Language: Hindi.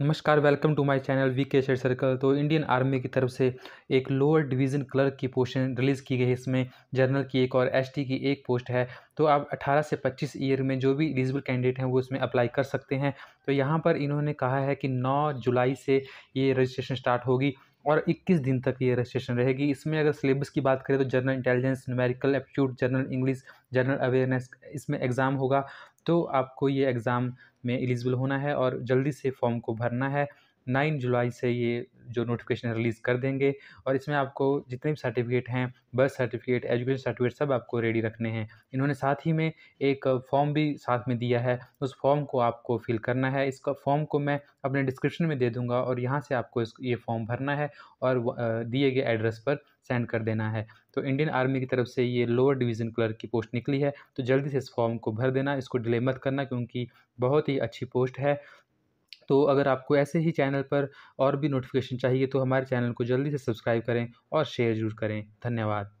नमस्कार welcome to my channel V K shed circle तो इंडियन आर्मी की तरफ से एक लोअर डिवीज़न क्लर्क की पोस्ट रिलीज़ की गई है इसमें जनरल की एक और एसटी की एक पोस्ट है तो आप 18 से 25 ईयर में जो भी एलिजिबल कैंडिडेट हैं वो इसमें अप्लाई कर सकते हैं तो यहाँ पर इन्होंने कहा है कि 9 जुलाई से ये रजिस्ट्रेशन स्टार्ट होगी और 21 दिन तक ये रजिस्ट्रेशन रहेगी इसमें अगर सिलेबस की बात करें तो general intelligence numerical aptitude general English general awareness इसमें एग्ज़ाम होगा तो आपको ये एग्ज़ाम में एलिजिबल होना है और जल्दी से फॉर्म को भरना है नाइन जुलाई से ये जो नोटिफिकेशन रिलीज़ कर देंगे और इसमें आपको जितने भी सर्टिफिकेट हैं बर्थ सर्टिफिकेट एजुकेशन सर्टिफिकेट सब आपको रेडी रखने हैं इन्होंने साथ ही में एक फॉर्म भी साथ में दिया है उस फॉर्म को आपको फिल करना है इसका फॉर्म को मैं अपने डिस्क्रिप्शन में दे दूँगा और यहाँ से आपको इस ये फॉर्म भरना है और दिए गए एड्रेस पर सेंड कर देना है तो इंडियन आर्मी की तरफ से ये लोअर डिवीज़न क्लर्क की पोस्ट निकली है तो जल्दी से इस फॉर्म को भर देना इसको डिले मत करना क्योंकि बहुत ही अच्छी पोस्ट है तो अगर आपको ऐसे ही चैनल पर और भी नोटिफिकेशन चाहिए तो हमारे चैनल को जल्दी से सब्सक्राइब करें और शेयर जरूर करें धन्यवाद